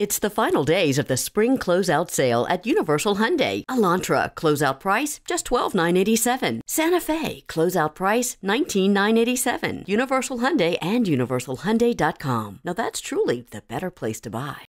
It's the final days of the spring closeout sale at Universal Hyundai. Elantra closeout price just twelve nine eighty seven. Santa Fe closeout price nineteen nine eighty seven. Universal Hyundai and UniversalHyundai.com. Now that's truly the better place to buy.